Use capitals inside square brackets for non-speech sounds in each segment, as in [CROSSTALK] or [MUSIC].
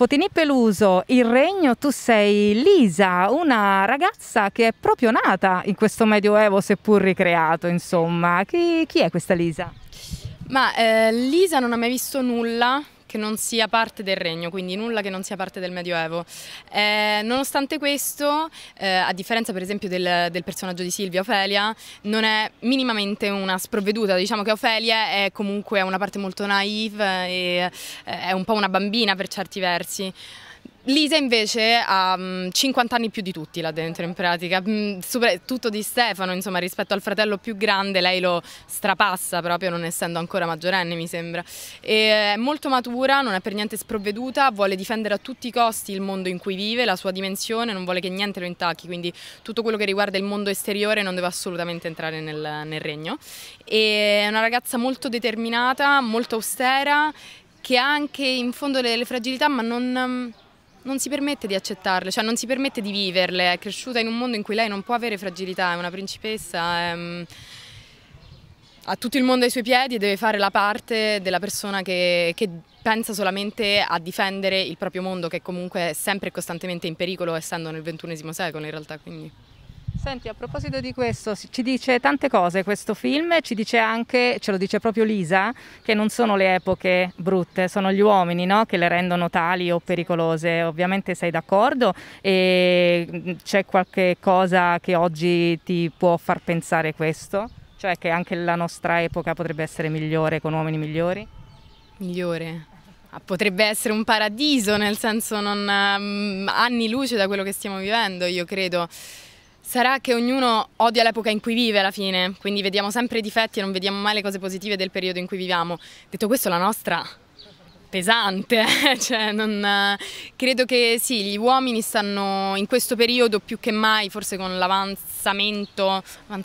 Fotini Peluso, il regno, tu sei Lisa, una ragazza che è proprio nata in questo medioevo, seppur ricreato, insomma. Chi, chi è questa Lisa? Ma eh, Lisa non ha mai visto nulla che non sia parte del regno, quindi nulla che non sia parte del Medioevo. Eh, nonostante questo, eh, a differenza per esempio del, del, personaggio di Silvia, Ofelia, non è minimamente una sprovveduta, diciamo che Ofelia è comunque una parte molto naive e eh, è un po' una bambina per certi versi. Lisa invece ha 50 mm, anni più di tutti là dentro in pratica, mm, tutto di Stefano insomma rispetto al fratello più grande lei lo strapassa proprio non essendo ancora maggiorenne mi sembra, e eh, è molto matura, non è per niente sprovveduta, vuole difendere a tutti i costi il mondo in cui vive, la sua dimensione, non vuole che niente lo intacchi, quindi tutto quello che riguarda il mondo esteriore non deve assolutamente entrare nel, nel regno. E è una ragazza molto determinata, molto austera, che ha anche in fondo le fragilità ma non non si permette di accettarle, cioè non si permette di viverle, è cresciuta in un mondo in cui lei non può avere fragilità, è una principessa, è, ehm, ha tutto il mondo ai suoi piedi e deve fare la parte della persona che, che pensa solamente a difendere il proprio mondo che comunque è sempre e costantemente in pericolo essendo nel ventunesimo secolo in realtà. Quindi. Senti, a proposito di questo, ci dice tante cose questo film, ci dice anche, ce lo dice proprio Lisa, che non sono le epoche brutte, sono gli uomini no? che le rendono tali o pericolose. Ovviamente sei d'accordo e mm, c'è qualche cosa che oggi ti può far pensare questo? Cioè che anche la nostra epoca potrebbe essere migliore con uomini migliori? Migliore. Ah, potrebbe essere un paradiso, nel senso non um, anni luce da quello che stiamo vivendo, io credo. Sarà che ognuno odia l'epoca in cui vive alla fine, quindi vediamo sempre i difetti e non vediamo mai le cose positive del periodo in cui viviamo. Detto questo, la nostra pesante, eh, [LAUGHS] cioè non, eh, credo che sì, gli uomini stanno in questo periodo più che mai, forse con l'avanzamento, con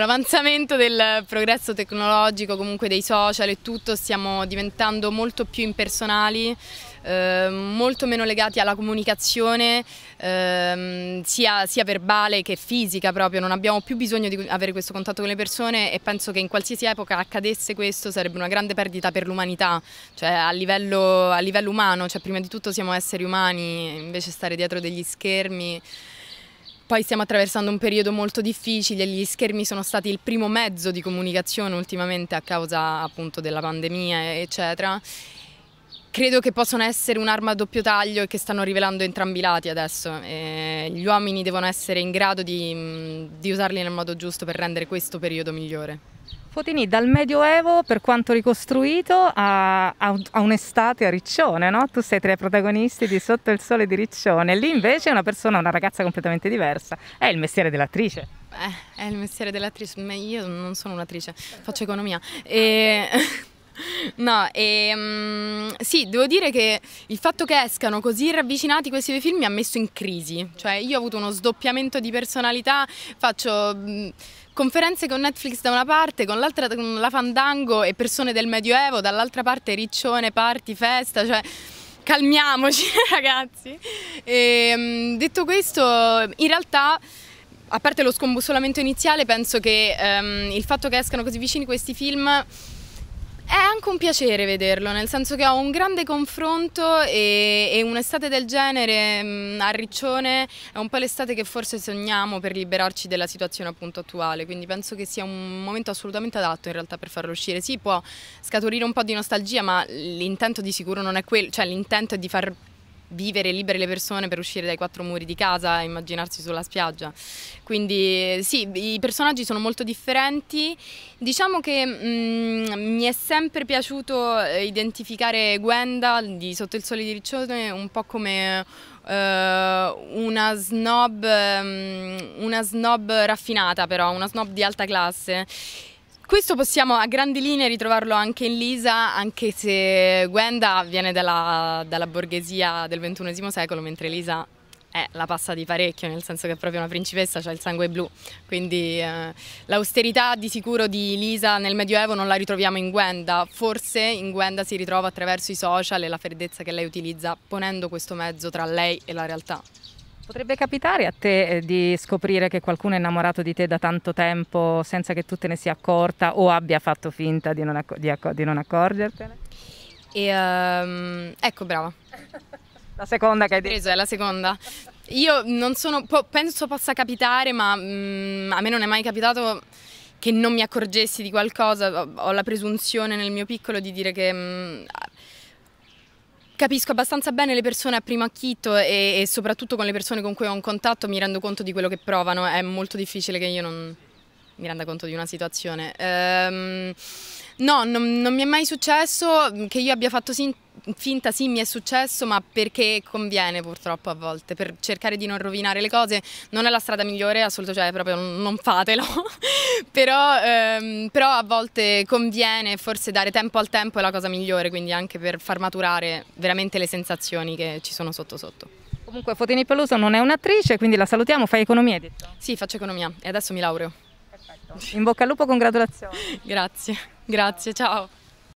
l'avanzamento del progresso tecnologico, comunque dei social e tutto, stiamo diventando molto più impersonali Ehm, molto meno legati alla comunicazione eh, sia, sia, verbale che fisica proprio, non abbiamo più bisogno di avere questo contatto con le persone e penso che in qualsiasi epoca accadesse questo sarebbe una grande perdita per l'umanità, cioè a livello, a livello umano, cioè prima di tutto siamo esseri umani, invece stare dietro degli schermi poi stiamo attraversando un periodo molto difficile, gli schermi sono stati il primo mezzo di comunicazione ultimamente a causa appunto della pandemia, eccetera credo che possano essere un'arma a doppio taglio e che stanno rivelando entrambi i lati adesso. E gli uomini devono essere in grado di, mm, di, usarli nel modo giusto per rendere questo periodo migliore. Fotini, dal Medioevo, per quanto ricostruito, a, a un'estate a Riccione, no? Tu sei tra i protagonisti di Sotto il sole di Riccione. Lì invece è una persona, una ragazza completamente diversa. È il mestiere dell'attrice. Eh, è il mestiere dell'attrice. Io non sono un'attrice, faccio economia. E... [LAUGHS] No, e, um, sì, devo dire che il fatto che escano così ravvicinati questi due film mi ha messo in crisi. Cioè, io ho avuto uno sdoppiamento di personalità, faccio... conferenze con Netflix da una parte, con l'altra con la Fandango e persone del Medioevo, dall'altra parte riccione, party, festa, cioè calmiamoci [LAUGHS] ragazzi. E, ehm, detto questo, in realtà a parte lo scombussolamento iniziale, penso che um, il fatto che escano così vicini questi film è anche un piacere vederlo, nel senso che ho un grande confronto e, e un'estate del genere mh, mm, a Riccione è un po' l'estate che forse sogniamo per liberarci della situazione appunto attuale, quindi penso che sia un momento assolutamente adatto in realtà per farlo uscire. Sì, può scaturire un po' di nostalgia, ma l'intento di sicuro non è quello, cioè l'intento è di far vivere libere le persone per uscire dai quattro muri di casa e immaginarsi sulla spiaggia. Quindi sì, i personaggi sono molto differenti. Diciamo che mh, mm, mi è sempre piaciuto eh, identificare Gwenda di Sotto il Sole di Riccione un po' come eh, una snob, mm, una snob raffinata però, una snob di alta classe questo possiamo a grandi linee ritrovarlo anche in Lisa, anche se Gwenda viene dalla, dalla borghesia del XXI secolo, mentre Lisa è la passa di parecchio, nel senso che è proprio una principessa, ha cioè il sangue blu, quindi eh, l'austerità di sicuro di Lisa nel Medioevo non la ritroviamo in Gwenda, forse in Gwenda si ritrova attraverso i social e la freddezza che lei utilizza ponendo questo mezzo tra lei e la realtà. Potrebbe capitare a te eh, di scoprire che qualcuno è innamorato di te da tanto tempo senza che tu te ne sia accorta o abbia fatto finta di non, accor di accor di non accorgertene? E, um, ecco, brava. la seconda che hai detto. Preso, è la seconda. Io non sono, penso possa capitare, ma mm, a me non è mai capitato che non mi accorgessi di qualcosa, ho la presunzione nel mio piccolo di dire che mh, mm, Capisco abbastanza bene le persone a primo acchito e, e, soprattutto con le persone con cui ho un contatto mi rendo conto di quello che provano, è molto difficile che io non mi renda conto di una situazione. Ehm, no, non, non, mi è mai successo che io abbia fatto sin finta sì mi è successo ma perché conviene purtroppo a volte per cercare di non rovinare le cose non è la strada migliore assolutamente cioè proprio non fatelo [LAUGHS] però, ehm, però, a volte conviene forse dare tempo al tempo è la cosa migliore quindi anche per far maturare veramente le sensazioni che ci sono sotto sotto comunque Fotini Peluso non è un'attrice quindi la salutiamo fai economia hai detto? sì faccio economia e adesso mi laureo perfetto in bocca al lupo congratulazioni [LAUGHS] grazie grazie ciao